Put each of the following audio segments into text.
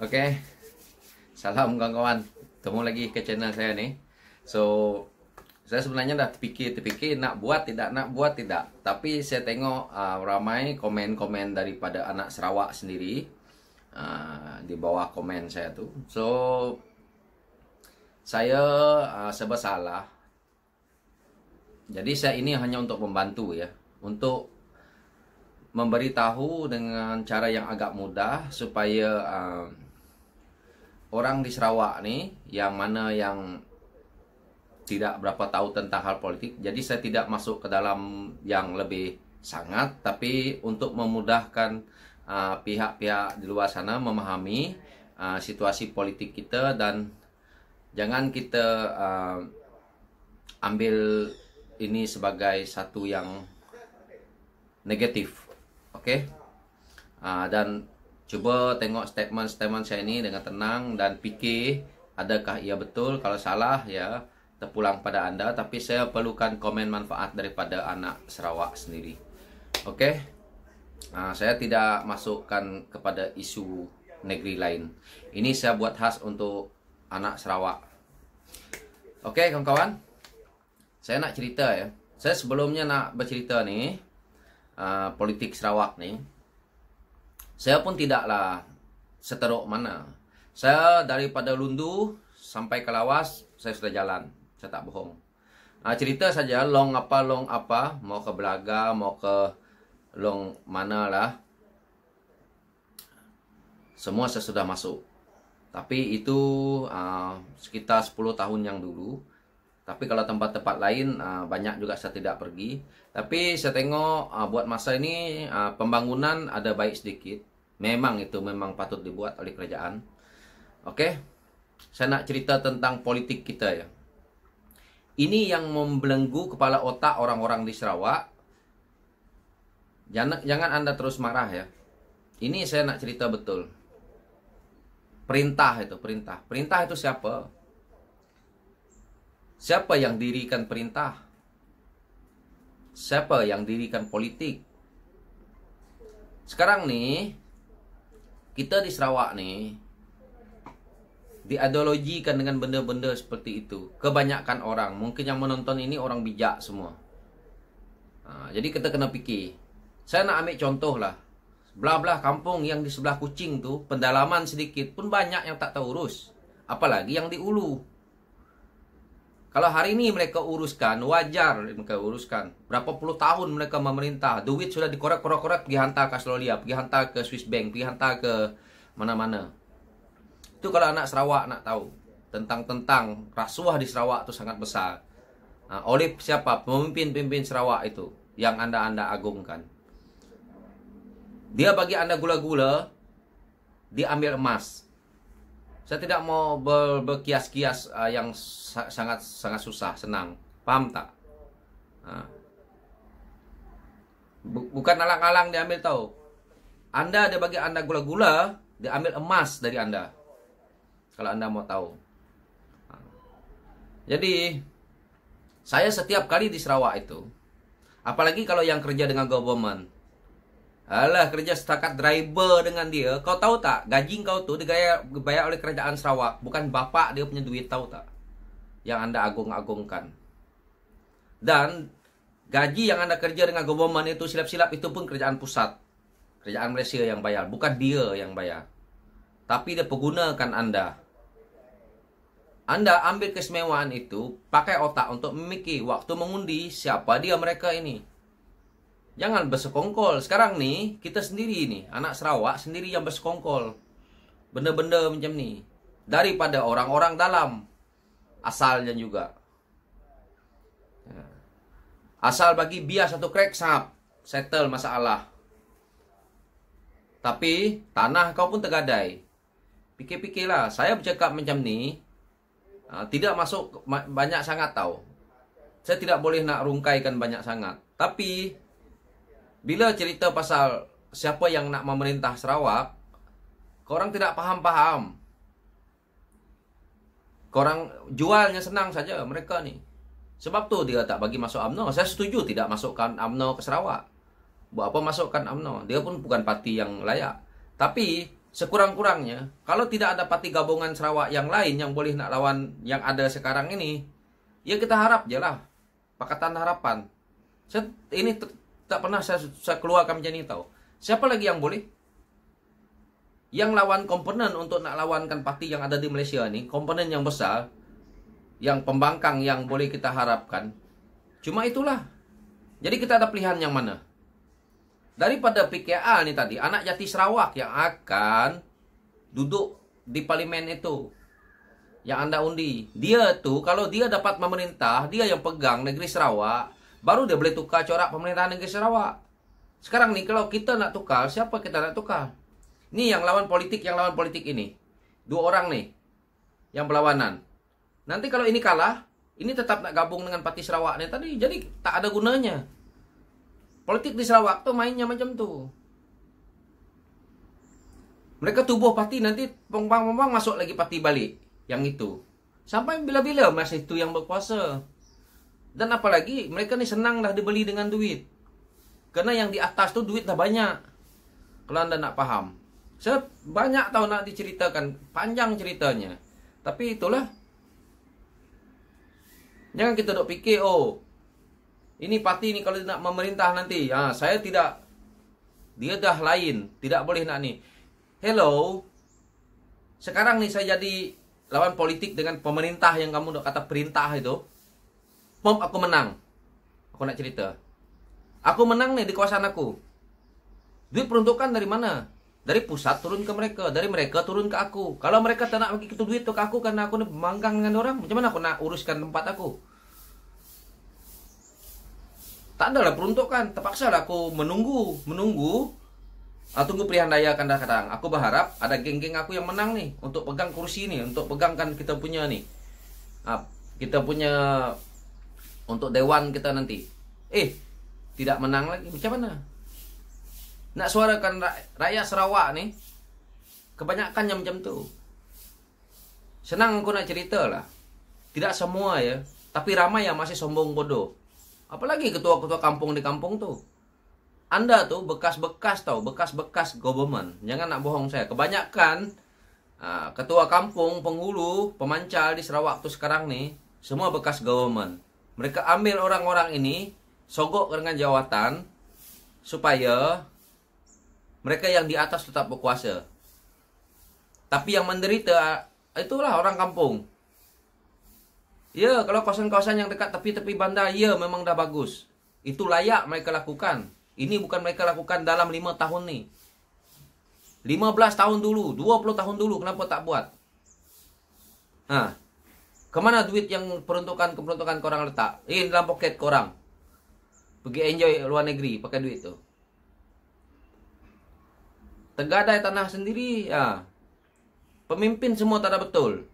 Oke, okay. salam kawan-kawan. Ketemu lagi ke channel saya nih. So, saya sebenarnya udah pikir-pikir nak buat tidak nak buat tidak. Tapi saya tengok uh, ramai komen-komen daripada anak Sarawak sendiri uh, di bawah komen saya tu. So, saya uh, serba salah. Jadi saya ini hanya untuk membantu ya, untuk memberitahu dengan cara yang agak mudah supaya uh, orang di Sarawak nih yang mana yang tidak berapa tahu tentang hal politik jadi saya tidak masuk ke dalam yang lebih sangat tapi untuk memudahkan ah, pihak-pihak uh, di luar sana memahami uh, situasi politik kita dan jangan kita uh, ambil ini sebagai satu yang negatif oke okay? uh, dan Coba tengok statement-statement saya ini dengan tenang dan fikir adakah ia betul. Kalau salah ya terpulang pada Anda. Tapi saya perlukan komen manfaat daripada anak Sarawak sendiri. Oke, okay? nah, saya tidak masukkan kepada isu negeri lain. Ini saya buat khas untuk anak Sarawak. Oke, okay, kawan-kawan, saya nak cerita ya. Saya sebelumnya nak bercerita nih ah, uh, politik Sarawak nih. saya pun tidaklah seteruk mana. Saya daripada Lundu sampai ke Lawas, saya sudah jalan. Saya tak bohong. Nah, cerita saja, long apa, long apa, mau ke Belaga, mau ke long mana lah. Semua saya sudah masuk. Tapi itu uh, sekitar 10 tahun yang dulu. Tapi kalau tempat-tempat lain ah, banyak juga saya tidak pergi. Tapi saya tengok ah, buat masa ini ah, pembangunan ada baik sedikit. Memang itu memang patut dibuat oleh kerajaan. Oke. Saya nak cerita tentang politik kita ya. Ini yang membelenggu kepala otak orang-orang di Sarawak. Jangan jangan Anda terus marah ya. Ini saya nak cerita betul. Perintah itu, perintah. Perintah itu siapa? Siapa yang dirikan perintah? Siapa yang dirikan politik? Sekarang ni kita di Sarawak ni diadologikan dengan benda-benda seperti itu. Kebanyakan orang, mungkin yang menonton ini orang bijak semua. Ha, jadi kita kena fikir. Saya nak ambil contoh lah. Belah-belah kampung yang di sebelah kucing tu, pendalaman sedikit pun banyak yang tak tahu urus. Apalagi yang di Ulu. Kalau hari ini mereka uruskan, wajar mereka uruskan. Berapa puluh tahun mereka memerintah, duit sudah dikorek-korek-korek, pergi ke Australia, pergi hantar ke Swiss Bank, pergi ke mana-mana. Itu kalau anak Sarawak nak tahu. Tentang-tentang rasuah di Sarawak itu sangat besar. Nah, oleh siapa? Pemimpin-pemimpin Sarawak itu yang anda-anda agungkan. Dia bagi anda gula-gula, diambil emas. Saya tidak mau ber berkias-kias uh, yang sa sangat sangat susah, senang. Paham tak? uh. Bukan alang-alang diambil tahu. Anda ada bagi Anda gula-gula, diambil emas dari Anda. Kalau Anda mau tahu. uh. Jadi saya setiap kali di Sarawak itu, apalagi kalau yang kerja dengan government, Alah kerja setakat driver dengan dia. Kau tahu tak? Gaji kau tu dibayar, oleh kerajaan Sarawak. Bukan bapak dia punya duit tahu tak? Yang anda agung-agungkan. Dan gaji yang anda kerja dengan government itu silap-silap itu pun kerajaan pusat. Kerajaan Malaysia yang bayar. Bukan dia yang bayar. Tapi dia pergunakan anda. Anda ambil kesemewaan itu pakai otak untuk memikir waktu mengundi siapa dia mereka ini. Jangan bersekongkol. Sekarang nih, kita sendiri ini anak Sarawak sendiri yang bersekongkol. Benda-benda macam ni. Daripada orang-orang dalam. Asalnya juga. Ya. Asal bagi bias satu crack sahab. Settle masalah. Tapi, tanah kau pun tergadai. Pikir-pikirlah. Saya bercakap macam ni, tidak masuk banyak sangat tau. Saya tidak boleh nak rungkaikan banyak sangat. Tapi Bila cerita pasal siapa yang nak memerintah Sarawak, korang tidak paham-paham. Korang jualnya senang saja mereka ni. Sebab tu dia tak bagi masuk AMNO. Saya setuju tidak masukkan AMNO ke Sarawak. Buat apa masukkan AMNO? Dia pun bukan parti yang layak. Tapi sekurang-kurangnya kalau tidak ada parti gabungan Sarawak yang lain yang boleh nak lawan yang ada sekarang ini, ya kita harap jelah, Pakatan Harapan. Ini tak pernah saya, saya keluarkan macam ini tahu. Siapa lagi yang boleh? Yang lawan komponen untuk nak lawankan parti yang ada di Malaysia ini, komponen yang besar, yang pembangkang yang boleh kita harapkan, cuma itulah. Jadi kita ada pilihan yang mana? Daripada PKA ini tadi, anak jati Sarawak yang akan duduk di parlimen itu yang anda undi. Dia tu kalau dia dapat memerintah, dia yang pegang negeri Sarawak, baru dia boleh tukar corak pemerintahan negeri Sarawak. Sekarang ni kalau kita nak tukar, siapa kita nak tukar? Nih yang lawan politik, yang lawan politik ini. Dua orang ni yang berlawanan. Nanti kalau ini kalah, ini tetap nak gabung dengan Parti Sarawak ni tadi. Jadi tak ada gunanya. Politik di Sarawak tu mainnya macam tu. Mereka tubuh parti nanti pembang-pembang masuk lagi parti balik yang itu. Sampai bila-bila masih itu yang berkuasa. Dan apalagi mereka nih senang dah dibeli dengan duit. Karena yang di atas tuh duit dah banyak. Kalau anda nak paham. Saya banyak tahu nak diceritakan. Panjang ceritanya. Tapi itulah. Jangan kita dok pikir, oh. Ini pati ini kalau nak memerintah nanti. Ha, saya tidak. Dia dah lain. Tidak boleh nak nih. Hello. Sekarang nih saya jadi lawan politik dengan pemerintah yang kamu dok kata perintah itu Pom aku menang. Aku nak cerita. Aku menang nih di kawasan aku. Duit peruntukan dari mana? Dari pusat turun ke mereka, dari mereka turun ke aku. Kalau mereka tak nak bagi itu duit ke aku karena aku nih dengan orang, macam mana aku nak uruskan tempat aku? Tak lah peruntukan, terpaksa lah aku menunggu, menunggu. Aku ah, tunggu pilihan daya akan datang. Aku berharap ada geng-geng aku yang menang nih untuk pegang kursi ini, untuk pegangkan kita punya nih. Ah, kita punya untuk dewan kita nanti. Eh, tidak menang lagi. Macam mana? Nak suarakan rakyat Sarawak nih. Kebanyakan yang macam tu. Senang aku nak cerita lah. Tidak semua ya. Tapi ramai yang masih sombong bodoh. Apalagi ketua-ketua kampung di kampung tu, Anda tu bekas-bekas tau, bekas-bekas government. Jangan nak bohong saya. Kebanyakan uh, ketua kampung, penghulu, pemancal di Sarawak tu sekarang nih, semua bekas government. Mereka ambil orang-orang ini, sogok dengan jawatan, supaya mereka yang di atas tetap berkuasa. Tapi yang menderita itulah orang kampung. Ya, kalau kawasan-kawasan yang dekat tepi-tepi bandar, ya memang dah bagus. Itu layak mereka lakukan. Ini bukan mereka lakukan dalam 5 tahun ni. 15 tahun dulu, 20 tahun dulu kenapa tak buat? Ha, Kemana duit yang peruntukan keperuntukan korang letak? Ini dalam poket korang. Pergi enjoy luar negeri pakai duit tu. Tegadai tanah sendiri. Ya. Pemimpin semua tak ada betul.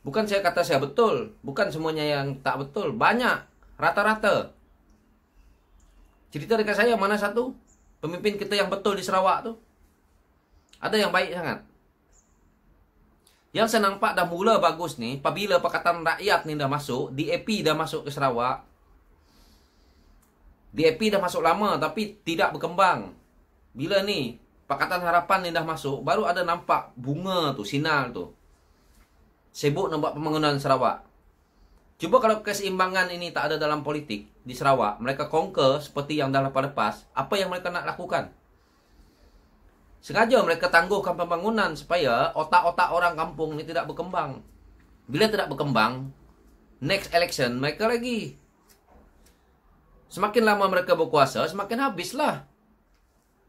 Bukan saya kata saya betul. Bukan semuanya yang tak betul. Banyak. Rata-rata. Cerita dekat saya mana satu? Pemimpin kita yang betul di Sarawak tu. Ada yang baik sangat. Yang saya nampak dah mula bagus ni, apabila Pakatan Rakyat ni dah masuk, DAP dah masuk ke Sarawak. DAP dah masuk lama tapi tidak berkembang. Bila ni Pakatan Harapan ni dah masuk, baru ada nampak bunga tu, sinar tu. Sebut nak buat pembangunan Sarawak. Cuba kalau keseimbangan ini tak ada dalam politik di Sarawak, mereka conquer seperti yang dah lepas-lepas, apa yang mereka nak lakukan? Sengaja mereka tangguhkan pembangunan supaya otak-otak orang kampung ini tidak berkembang. Bila tidak berkembang, next election mereka lagi. Semakin lama mereka berkuasa, semakin habislah.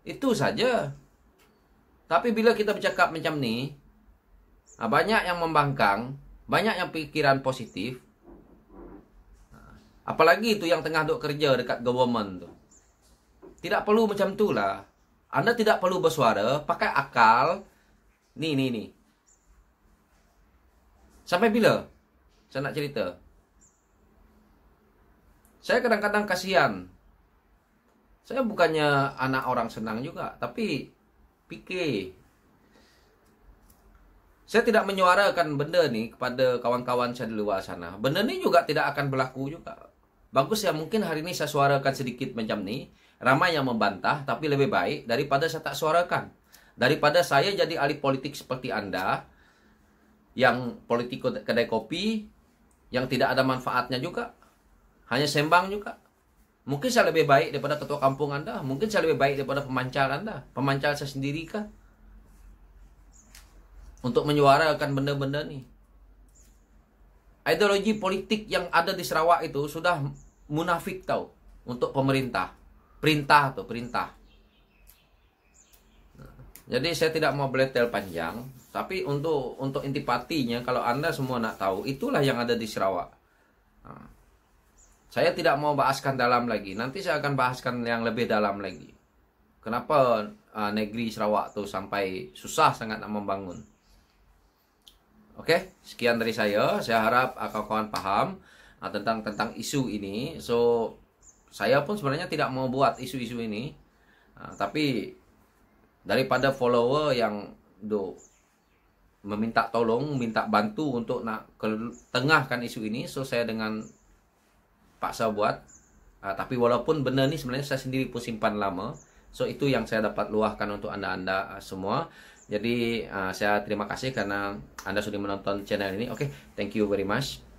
Itu saja. Tapi bila kita bercakap macam ni, ah, banyak yang membangkang, banyak yang pikiran positif. Apalagi itu yang tengah duk kerja dekat government tu. Tidak perlu macam tu anda tidak perlu bersuara, pakai akal. Nih, nih, nih. Sampai bila? Saya nak cerita. Saya kadang-kadang kasihan. Saya bukannya anak orang senang juga, tapi fikir. Saya tidak menyuarakan benda ni kepada kawan-kawan saya di luar sana. Benda ni juga tidak akan berlaku juga. Bagus ya mungkin hari ini saya suarakan sedikit macam ni. Ramai yang membantah, tapi lebih baik daripada saya tak suarakan. Daripada saya jadi ahli politik seperti Anda, yang politik kedai kopi, yang tidak ada manfaatnya juga, hanya sembang juga. Mungkin saya lebih baik daripada ketua kampung Anda. Mungkin saya lebih baik daripada pemancar Anda. pemancar saya sendiri kah? Untuk menyuarakan benda-benda nih. Ideologi politik yang ada di Sarawak itu sudah munafik tahu untuk pemerintah. Perintah tuh, perintah. Nah, jadi saya tidak mau beletel panjang, tapi untuk untuk intipatinya kalau Anda semua nak tahu, itulah yang ada di Sarawak. Nah, saya tidak mau bahaskan dalam lagi. Nanti saya akan bahaskan yang lebih dalam lagi. Kenapa uh, negeri Sarawak tuh sampai susah sangat nak membangun? Oke, sekian dari saya. Saya harap ah, kawan-kawan paham ah, tentang tentang isu ini. So saya pun sebenarnya tidak mau buat isu-isu ini nah, tapi daripada follower yang do meminta tolong minta bantu untuk nak ke tengahkan isu ini so saya dengan paksa buat nah, tapi walaupun benar ni sebenarnya saya sendiri pun simpan lama so itu yang saya dapat luahkan untuk anda-anda ah, semua jadi uh, saya terima kasih karena anda sudah menonton channel ini oke okay, thank you very much